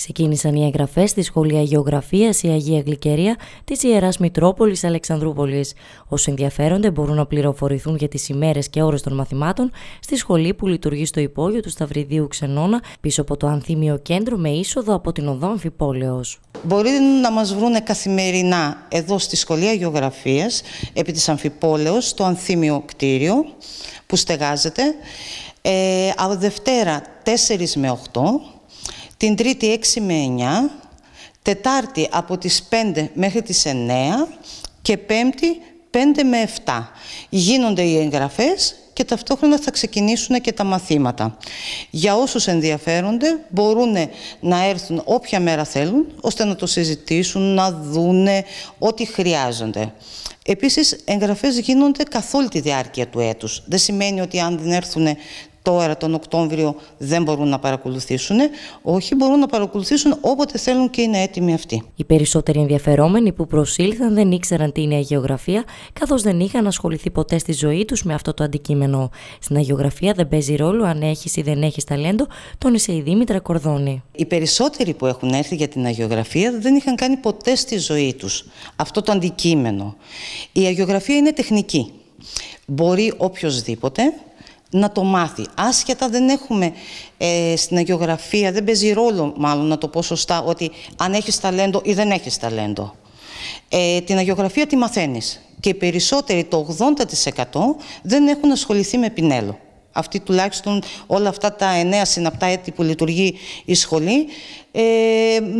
Ξεκίνησαν οι εγγραφές στη σχολεία Γεωγραφίας η Αγία Γλυκερία της Ιεράς Μητρόπολης Αλεξανδρούπολης. Όσοι ενδιαφέρονται μπορούν να πληροφορηθούν για τις ημέρες και ώρες των μαθημάτων στη σχολή που λειτουργεί στο υπόγειο του Σταυριδίου Ξενώνα πίσω από το Ανθήμιο Κέντρο με είσοδο από την Οδό Αμφιπόλεως. Μπορεί να μας βρουν καθημερινά εδώ στη σχολεία Γεωγραφίας επί της Αμφιπόλεως στο Ανθήμιο κτίριο που στεγάζεται. Ε, από Δευτέρα 4 με 8 την Τρίτη 6 με 9, Τετάρτη από τις 5 μέχρι τις 9 και Πέμπτη 5 με 7. Γίνονται οι εγγραφές και ταυτόχρονα θα ξεκινήσουν και τα μαθήματα. Για όσους ενδιαφέρονται μπορούν να έρθουν όποια μέρα θέλουν ώστε να το συζητήσουν, να δούνε ό,τι χρειάζονται. Επίσης, εγγραφές γίνονται καθ' όλη τη διάρκεια του έτους. Δεν σημαίνει ότι αν δεν έρθουν τώρα τον Οκτώβριο δεν μπορούν να παρακολουθήσουν. Όχι, μπορούν να παρακολουθήσουν όποτε θέλουν και είναι έτοιμοι αυτοί. Οι περισσότεροι ενδιαφερόμενοι που προσήλθαν δεν ήξεραν τι είναι η αγιογραφία, καθώς δεν είχαν ασχοληθεί ποτέ στη ζωή τους με αυτό το αντικείμενο. Στην αγιογραφία δεν παίζει ρόλο αν έχεις ή δεν έχεις ταλέντο, τόνισε η δεν εχει ταλεντο εισαι Κορδόνη. Οι περισσότεροι που έχουν έρθει για την αγιογραφία δεν είχαν κάνει ποτέ στη ζωή τους αυτό το αντικείμενο. Η αγιογραφία είναι τεχνική. Μπορεί οποιοδήποτε να το μάθει. Άσχετα δεν έχουμε ε, στην αγιογραφία, δεν παίζει ρόλο μάλλον να το πω σωστά, ότι αν έχεις ταλέντο ή δεν έχεις ταλέντο. Ε, την αγιογραφία τη μαθαίνεις και οι περισσότεροι, το 80% δεν έχουν ασχοληθεί με πινέλο. Αυτή τουλάχιστον όλα αυτά τα εννέα συναπτά έτη που λειτουργεί η σχολή ε,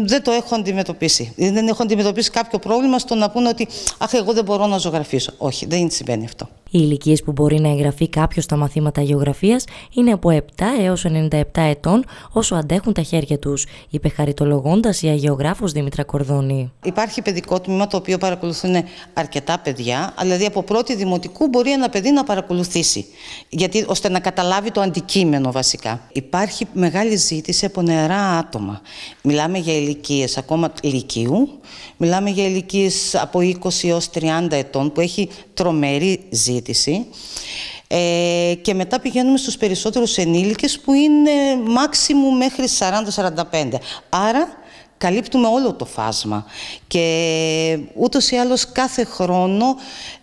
δεν το έχω αντιμετωπίσει. Ε, δεν έχω αντιμετωπίσει κάποιο πρόβλημα στο να πούνε ότι Αχ, εγώ δεν μπορώ να ζωγραφίσω. Όχι, δεν συμβαίνει αυτό. Οι ηλικίες που μπορεί να εγγραφεί κάποιος στα μαθήματα γεωγραφίας είναι από 7 έω 97 ετών, όσο αντέχουν τα χέρια τους, είπε χαριτολογώντας η αγιογράφος Δήμητρα Κορδόνη. Υπάρχει παιδικό τμήμα το οποίο παρακολουθούν αρκετά παιδιά, δηλαδή από πρώτη δημοτικού μπορεί ένα παιδί να παρακολουθήσει, γιατί, ώστε να καταλάβει το αντικείμενο βασικά. Υπάρχει μεγάλη ζήτηση από νεαρά άτομα. Μιλάμε για ηλικίες ακόμα λυκείου, μιλάμε για ηλικίες από 20 έως 30 ετών που έχει τρομερή ζήτηση. Ε, και μετά πηγαίνουμε στους περισσότερους ενήλικες που είναι μάξιμου μέχρι 40-45. Άρα καλύπτουμε όλο το φάσμα. Και ούτως ή άλλως κάθε χρόνο,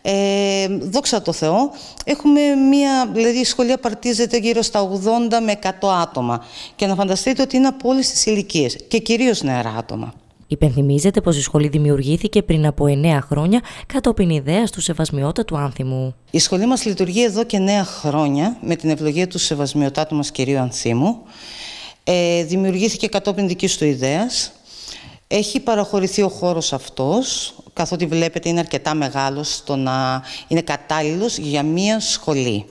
ε, δόξα τω Θεώ, έχουμε μία, δηλαδή η σχολεία παρτίζεται γύρω στα 80 με 100 άτομα. Και να φανταστείτε ότι είναι από όλες τις ηλικίες και κυρίως νεαρά άτομα. Υπενθυμίζεται πως η σχολή δημιουργήθηκε πριν από 9 χρόνια κατόπιν ιδέας του Σεβασμιότατου Άνθιμου. Η σχολή μας λειτουργεί εδώ και 9 χρόνια με την ευλογία του Σεβασμιωτάτου μας κυρίου Ανθίμου. Ε, δημιουργήθηκε κατόπιν δικής του ιδέας έχει παραχωρηθεί ο χώρος αυτός, καθότι βλέπετε είναι αρκετά μεγάλος στο να είναι κατάλληλος για μία σχολή.